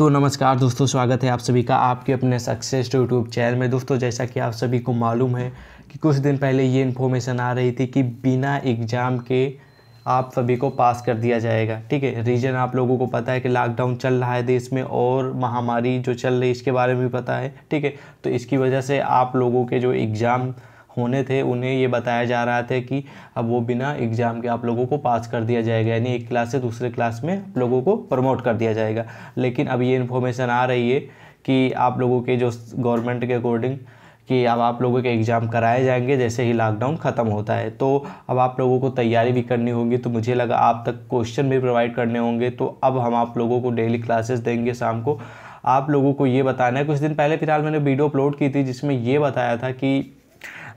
तो नमस्कार दोस्तों स्वागत है आप सभी का आपके अपने सक्सेस यूट्यूब चैनल में दोस्तों जैसा कि आप सभी को मालूम है कि कुछ दिन पहले ये इन्फॉर्मेशन आ रही थी कि बिना एग्ज़ाम के आप सभी को पास कर दिया जाएगा ठीक है रीज़न आप लोगों को पता है कि लॉकडाउन चल रहा है देश में और महामारी जो चल रही है इसके बारे में भी पता है ठीक है तो इसकी वजह से आप लोगों के जो एग्ज़ाम होने थे उन्हें ये बताया जा रहा था कि अब वो बिना एग्ज़ाम के आप लोगों को पास कर दिया जाएगा यानी एक क्लास से दूसरे क्लास में आप लोगों को प्रमोट कर दिया जाएगा लेकिन अब ये इन्फॉर्मेशन आ रही है कि आप लोगों के जो गवर्नमेंट के अकॉर्डिंग कि अब आप लोगों के एग्ज़ाम कराए जाएंगे जैसे ही लॉकडाउन ख़त्म होता है तो अब आप लोगों को तैयारी भी करनी होगी तो मुझे लगा आप तक क्वेश्चन भी प्रोवाइड करने होंगे तो अब हम आप लोगों को डेली क्लासेस देंगे शाम को आप लोगों को ये बताना है कुछ दिन पहले फिलहाल मैंने वीडियो अपलोड की थी जिसमें ये बताया था कि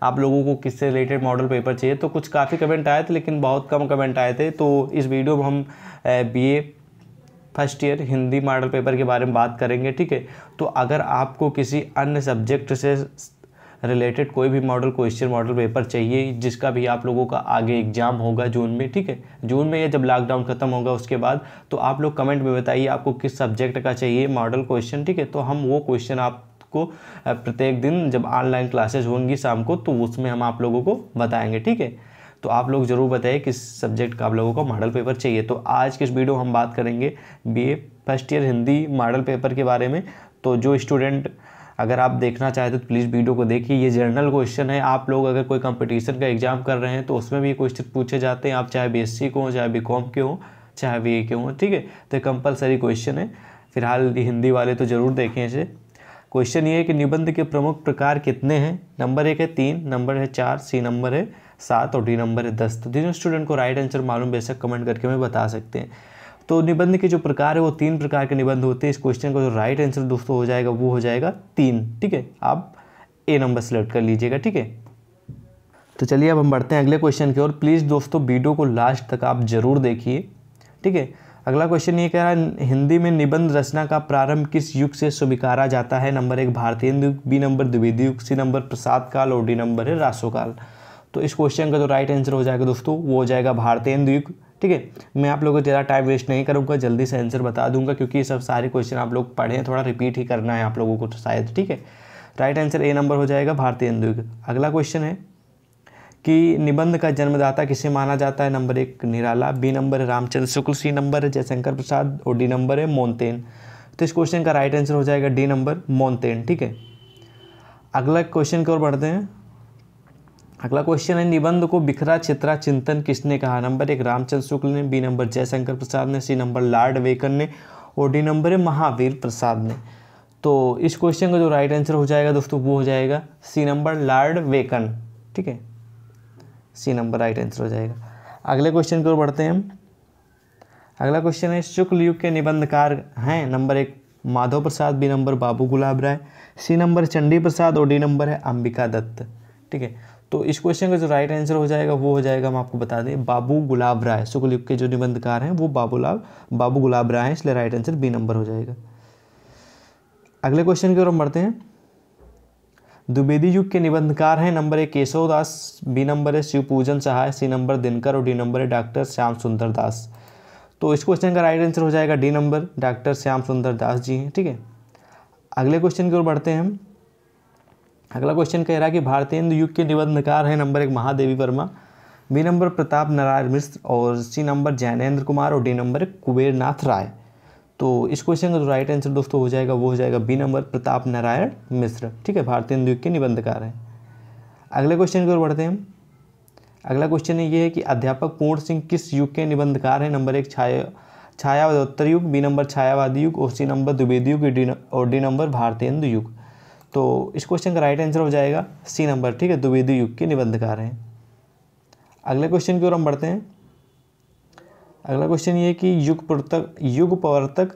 आप लोगों को किससे रिलेटेड मॉडल पेपर चाहिए तो कुछ काफ़ी कमेंट आए थे लेकिन बहुत कम कमेंट आए थे तो इस वीडियो में हम B first year Hindi model paper के बारे में बात करेंगे ठीक है तो अगर आपको किसी अन्य सब्जेक्ट से रिलेटेड कोई भी मॉडल क्वेश्चन मॉडल पेपर चाहिए जिसका भी आप लोगों का आगे एग्जाम होगा जून में ठीक है जून में या जब लॉकडाउन ख़त्म होगा उसके बाद तो आप लोग कमेंट में बताइए आपको किस सब्जेक्ट का चाहिए मॉडल क्वेश्चन ठीक है तो हम वो क्वेश्चन आप आपको प्रत्येक दिन जब ऑनलाइन क्लासेज होंगी शाम को तो उसमें हम आप लोगों को बताएंगे ठीक है तो आप लोग ज़रूर बताइए किस सब्जेक्ट का आप लोगों को मॉडल पेपर चाहिए तो आज के इस वीडियो हम बात करेंगे B first year Hindi model paper के बारे में तो जो स्टूडेंट अगर आप देखना चाहते तो प्लीज़ वीडियो को देखिए ये जनरल क्वेश्चन है आप लोग अगर कोई कंपटीशन का एग्जाम कर रहे हैं तो उसमें भी क्वेश्चन पूछे जाते हैं आप चाहे बीएससी के हों चाहे बीकॉम के हों चाहे बी के हों ठीक है तो कंपलसरी क्वेश्चन है फिलहाल हिंदी वाले तो ज़रूर देखें इसे क्वेश्चन ये है कि निबंध के प्रमुख प्रकार कितने हैं नंबर एक है तीन नंबर है चार सी नंबर है सात और डी नंबर है दस तो तीनों स्टूडेंट को राइट आंसर मालूम बेशक कमेंट करके हमें बता सकते हैं तो निबंध के जो प्रकार है वो तीन प्रकार के निबंध होते हैं इस क्वेश्चन का जो राइट आंसर दोस्तों हो जाएगा वो हो जाएगा तीन ठीक है आप ए नंबर सेलेक्ट कर लीजिएगा ठीक है तो चलिए अब हम बढ़ते हैं अगले क्वेश्चन की ओर प्लीज़ दोस्तों वीडियो को लास्ट तक आप ज़रूर देखिए ठीक है अगला क्वेश्चन ये कह रहा है हिंदी में निबंध रचना का प्रारंभ किस युग से स्वीकारा जाता है नंबर एक भारतीय युग बी नंबर द्विवेदी युग सी नंबर प्रसाद काल और डी नंबर है राशोकाल तो इस क्वेश्चन का जो राइट आंसर हो जाएगा दोस्तों वो हो जाएगा भारतीय युग ठीक है मैं आप लोगों को ज़्यादा टाइम वेस्ट नहीं करूँगा जल्दी से आंसर बता दूंगा क्योंकि ये सब सारे क्वेश्चन आप लोग पढ़ें थोड़ा रिपीट ही करना है आप लोगों को तो शायद ठीक है राइट आंसर ए नंबर हो जाएगा भारतीय युग अगला क्वेश्चन है कि निबंध का जन्मदाता किसे माना जाता है नंबर एक निराला बी नंबर है रामचंद्र शुक्ल सी नंबर है जयशंकर प्रसाद और डी नंबर है मोन्तेन तो इस क्वेश्चन का राइट आंसर हो जाएगा डी नंबर मोन्तेन ठीक है अगला क्वेश्चन की ओर बढ़ते हैं अगला क्वेश्चन है निबंध को बिखरा चित्रा चिंतन किसने कहा नंबर एक रामचंद्र शुक्ल ने बी नंबर जयशंकर प्रसाद ने सी नंबर लार्ड वेकन ने और डी नंबर है महावीर प्रसाद ने तो इस क्वेश्चन का जो राइट आंसर हो जाएगा दोस्तों वो हो जाएगा सी नंबर लार्ड वेकन ठीक है सी नंबर राइट आंसर हो जाएगा अगले क्वेश्चन की ओर बढ़ते हैं हम अगला क्वेश्चन है शुक्ल युग के निबंधकार हैं नंबर एक Madhav Prasad B number Babu Gulab Rai C number Chandi Prasad और डी नंबर है अंबिका दत्त ठीक है तो इस क्वेश्चन का जो राइट आंसर हो जाएगा वो हो जाएगा हम आपको बता दें बाबू गुलाब राय शुक्ल युग के जो निबंधकार हैं वो बाबूलाब बाबू गुलाब राय हैं इसलिए राइट आंसर बी नंबर हो जाएगा अगले क्वेश्चन की ओर हम बढ़ते हैं द्विवेदी युग के निबंधकार हैं number A Keshavdas B number है शिवपूजन सहाय सी नंबर दिनकर और डी नंबर है डॉक्टर श्याम सुंदर दास तो इस क्वेश्चन का राइट आंसर हो जाएगा D number doctor Shyam Sundar दास जी हैं ठीक है अगले क्वेश्चन की ओर बढ़ते हैं हम अगला क्वेश्चन कह रहा है कि हिंदू युग के निबंधकार हैं नंबर एक महादेवी वर्मा बी नंबर प्रताप नारायण मिश्र और सी नंबर जैनेन्द्र कुमार और डी नंबर कुबेरनाथ राय तो इस क्वेश्चन का जो राइट आंसर दोस्तों हो जाएगा वो हो जाएगा बी नंबर प्रताप नारायण मिश्र ठीक है भारतीय उद्योग के निबंधकार हैं अगले क्वेश्चन की ओर बढ़ते हैं अगला क्वेश्चन ये है कि अध्यापक पूर्ण सिंह किस युग के निबंधकार हैं नंबर एक छाया छायावादोत्तर युग बी नंबर छायावादी युग और सी नंबर द्विवेदी युग और डी नंबर भारतीय भारतेंदु युग तो इस क्वेश्चन का राइट आंसर हो जाएगा सी नंबर ठीक है द्विवेदी युग के निबंधकार हैं अगले क्वेश्चन की ओर हम बढ़ते हैं अगला क्वेश्चन ये कि युग प्रवर्तक युग प्रवर्तक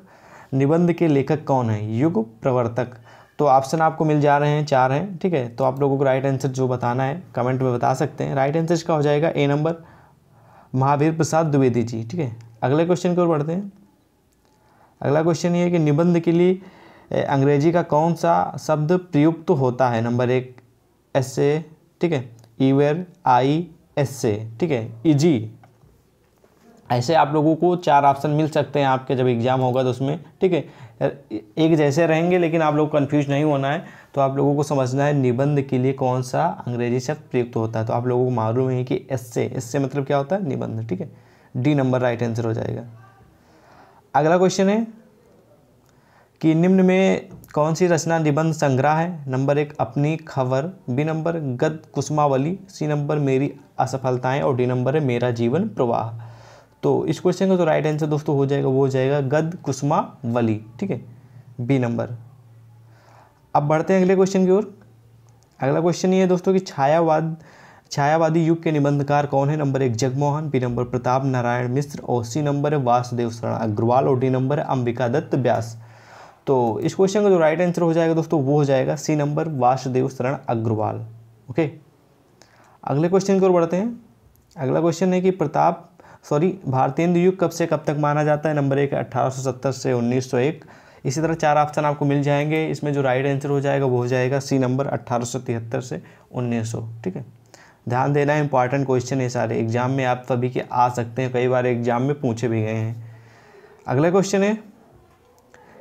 निबंध के लेखक कौन है युग प्रवर्तक तो ऑप्शन आपको मिल जा रहे हैं चार हैं ठीक है तो आप लोगों को राइट आंसर जो बताना है कमेंट में बता सकते हैं राइट आंसर इसका हो जाएगा ए नंबर महावीर प्रसाद द्विवेदी जी ठीक है अगले क्वेश्चन की ओर बढ़ते हैं अगला क्वेश्चन ये है कि निबंध के लिए अंग्रेजी का कौन सा शब्द प्रयुक्त होता है नंबर एक एस ए ठीक है ईवेर आई एस ए ठीक है इजी e ऐसे आप लोगों को चार ऑप्शन मिल सकते हैं आपके जब एग्ज़ाम होगा तो उसमें ठीक है एक जैसे रहेंगे लेकिन आप लोग कन्फ्यूज नहीं होना है तो आप लोगों को समझना है निबंध के लिए कौन सा अंग्रेजी शब्द प्रयुक्त होता है तो आप लोगों को मालूम है कि एस्से एस्से मतलब क्या होता है निबंध ठीक है डी नंबर राइट आंसर हो जाएगा अगला क्वेश्चन है कि निम्न में कौन सी रचना निबंध संग्रह है नंबर एक अपनी खबर बी नंबर गद कुसमावली सी नंबर मेरी असफलताएं और डी नंबर है मेरा जीवन प्रवाह तो इस क्वेश्चन का जो राइट आंसर दोस्तों हो जाएगा वो हो जाएगा गद कुसमा वली ठीक है बी नंबर अब बढ़ते हैं अगले क्वेश्चन की ओर अगला क्वेश्चन ये है दोस्तों कि छायावाद छायावादी युग के निबंधकार कौन है नंबर एक जगमोहन बी नंबर प्रताप नारायण मिश्र और सी नंबर है वासुदेव शरण अग्रवाल और डी नंबर है अंबिका दत्त व्यास तो इस क्वेश्चन का जो राइट आंसर हो जाएगा दोस्तों वो हो जाएगा सी नंबर वासुदेव शरण अग्रवाल ओके अगले क्वेश्चन की ओर बढ़ते हैं अगला क्वेश्चन है कि प्रताप सॉरी भारतेंदु युग कब से कब तक माना जाता है नंबर एक 1870 से 1901 इसी तरह चार ऑप्शन आपको मिल जाएंगे इसमें जो राइट आंसर हो जाएगा वो हो जाएगा सी नंबर अट्ठारह से 1900 ठीक है ध्यान देना इंपॉर्टेंट क्वेश्चन है सारे एग्जाम में आप सभी के आ सकते हैं कई बार एग्जाम में पूछे भी गए हैं अगला क्वेश्चन है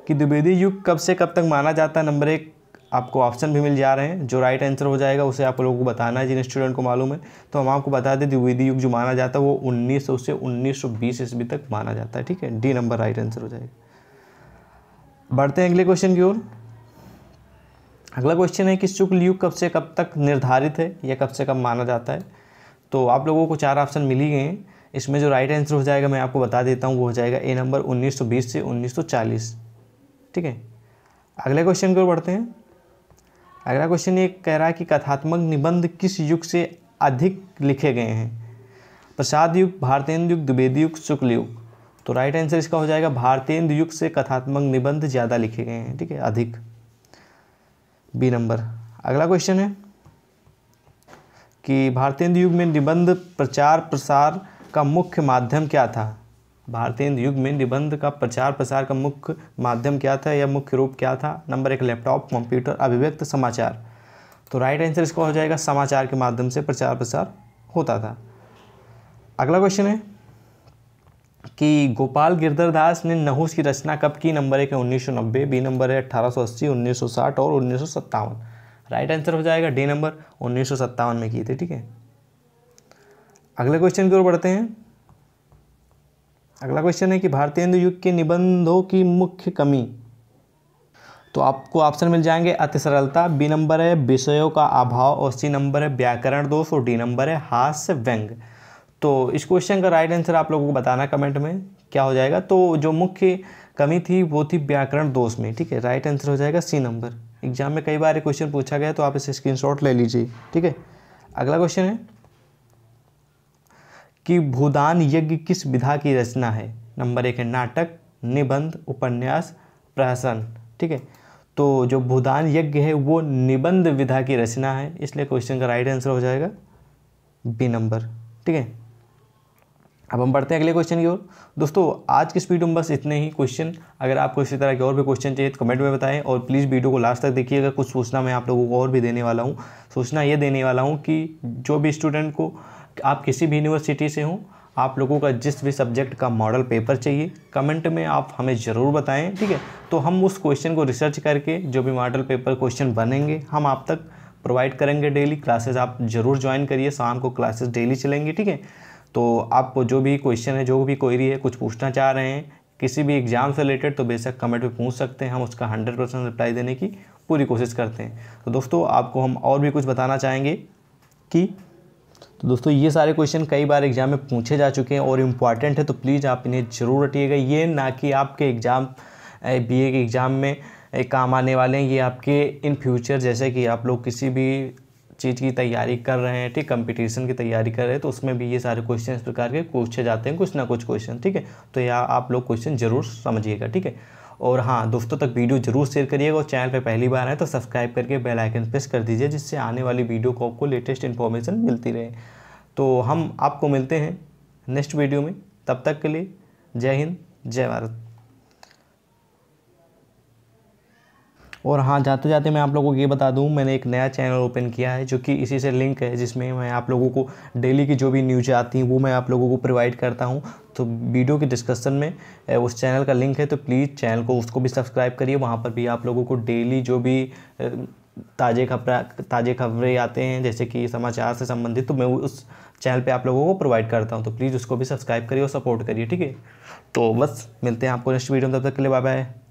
कि द्विवेदी युग कब से कब तक माना जाता है नंबर एक आपको ऑप्शन भी मिल जा रहे हैं जो राइट आंसर हो जाएगा उसे आप लोगों को बताना है जिन स्टूडेंट को मालूम है तो हम आपको बता दें द्विवेदी युग जो माना जाता है वो उन्नीस सौ से उन्नीस सौ बीस ईस्वी तक माना जाता है ठीक है डी नंबर राइट आंसर हो जाएगा बढ़ते हैं अगले क्वेश्चन की ओर अगला क्वेश्चन है कि शुक्ल युग कब से कब तक निर्धारित है या कब से कब माना जाता है तो आप लोगों को चार ऑप्शन मिल ही गए हैं इसमें जो राइट आंसर हो जाएगा मैं आपको बता देता हूँ वो हो जाएगा ए नंबर 1920 से 1940 ठीक है अगले क्वेश्चन की ओर बढ़ते हैं अगला क्वेश्चन ये कह रहा है कि कथात्मक निबंध किस युग से अधिक लिखे गए हैं प्रसाद युग भारतेंद्र युग द्विवेदी युग शुक्ल युग तो राइट आंसर इसका हो जाएगा भारतेंद्र युग से कथात्मक निबंध ज़्यादा लिखे गए हैं ठीक है अधिक बी नंबर अगला क्वेश्चन है कि भारतेंद्र युग में निबंध प्रचार प्रसार का मुख्य माध्यम क्या था भारतीय युग में निबंध का प्रचार प्रसार का मुख्य माध्यम क्या था या मुख्य रूप क्या था नंबर एक लैपटॉप कंप्यूटर अभिव्यक्त समाचार तो राइट आंसर इसका हो जाएगा समाचार के माध्यम से प्रचार प्रसार होता था अगला क्वेश्चन है कि गोपाल गिरधर दास ने नहुस की रचना कब की नंबर एक है उन्नीस सौ नब्बे बी नंबर है अस्सी उन्नीस सौ साठ और उन्नीस सौ सत्तावन राइट आंसर हो जाएगा डी नंबर उन्नीस सौ सत्तावन में की थी ठीक है अगले क्वेश्चन की ओर बढ़ते हैं अगला क्वेश्चन है कि हिंदू युग के निबंधों की मुख्य कमी तो आपको ऑप्शन मिल जाएंगे अति सरलता बी नंबर है विषयों का अभाव और सी नंबर है व्याकरण दोष और डी नंबर है हास्य व्यंग तो इस क्वेश्चन का राइट आंसर आप लोगों को बताना कमेंट में क्या हो जाएगा तो जो मुख्य कमी थी वो थी व्याकरण दोष में ठीक है राइट आंसर हो जाएगा सी नंबर एग्जाम में कई बार क्वेश्चन पूछा गया तो आप इसे स्क्रीन ले लीजिए ठीक है अगला क्वेश्चन है कि भूदान यज्ञ किस विधा की रचना है नंबर एक है नाटक निबंध उपन्यास प्रहसन ठीक है तो जो भूदान यज्ञ है वो निबंध विधा की रचना है इसलिए क्वेश्चन का राइट आंसर हो जाएगा बी नंबर ठीक है अब हम बढ़ते हैं अगले क्वेश्चन की ओर दोस्तों आज की स्पीड में बस इतने ही क्वेश्चन अगर आपको इसी तरह के और भी क्वेश्चन चाहिए तो कमेंट में बताएं और प्लीज़ वीडियो को लास्ट तक देखिएगा कुछ सूचना मैं आप लोगों को और भी देने वाला हूँ सूचना ये देने वाला हूँ कि जो भी स्टूडेंट को आप किसी भी यूनिवर्सिटी से हों आप लोगों का जिस भी सब्जेक्ट का मॉडल पेपर चाहिए कमेंट में आप हमें ज़रूर बताएं ठीक है तो हम उस क्वेश्चन को रिसर्च करके जो भी मॉडल पेपर क्वेश्चन बनेंगे हम आप तक प्रोवाइड करेंगे डेली क्लासेस आप ज़रूर ज्वाइन करिए शाम को क्लासेस डेली चलेंगी ठीक है तो आपको जो भी क्वेश्चन है जो भी क्वेरी है कुछ पूछना चाह रहे हैं किसी भी एग्ज़ाम से रिलेटेड तो बेशक कमेंट में पूछ सकते हैं हम उसका हंड्रेड परसेंट रिप्लाई देने की पूरी कोशिश करते हैं तो दोस्तों आपको हम और भी कुछ बताना चाहेंगे कि तो दोस्तों ये सारे क्वेश्चन कई बार एग्ज़ाम में पूछे जा चुके हैं और इम्पॉर्टेंट है तो प्लीज़ आप इन्हें ज़रूर रटिएगा ये ना कि आपके एग्ज़ाम ए के एग्ज़ाम में काम आने वाले हैं ये आपके इन फ्यूचर जैसे कि आप लोग किसी भी चीज़ की तैयारी कर रहे हैं ठीक कंपटीशन की तैयारी कर रहे हैं तो उसमें भी ये सारे क्वेश्चन इस प्रकार के पूछे जाते हैं कुछ ना कुछ क्वेश्चन ठीक है तो यह आप लोग क्वेश्चन ज़रूर समझिएगा ठीक है और हाँ दोस्तों तक वीडियो जरूर शेयर करिएगा और चैनल पर पहली बार आए तो सब्सक्राइब करके बेल आइकन प्रेस कर दीजिए जिससे आने वाली वीडियो को आपको लेटेस्ट इन्फॉर्मेशन मिलती रहे तो हम आपको मिलते हैं नेक्स्ट वीडियो में तब तक के लिए जय हिंद जय भारत और हाँ जाते जाते मैं आप लोगों को ये बता दूँ मैंने एक नया चैनल ओपन किया है जो कि इसी से लिंक है जिसमें मैं आप लोगों को डेली की जो भी न्यूज़ें आती हैं वो मैं आप लोगों को प्रोवाइड करता हूँ तो वीडियो के डिस्कशन में उस चैनल का लिंक है तो प्लीज़ चैनल को उसको भी सब्सक्राइब करिए वहाँ पर भी आप लोगों को डेली जो भी ताज़े खबर ताज़े खबरें आते हैं जैसे कि समाचार से संबंधित तो मैं उस चैनल पे आप लोगों को प्रोवाइड करता हूँ तो प्लीज़ उसको भी सब्सक्राइब करिए और सपोर्ट करिए ठीक है तो बस मिलते हैं आपको नेक्स्ट वीडियो में तब तक के लिए बाय बाय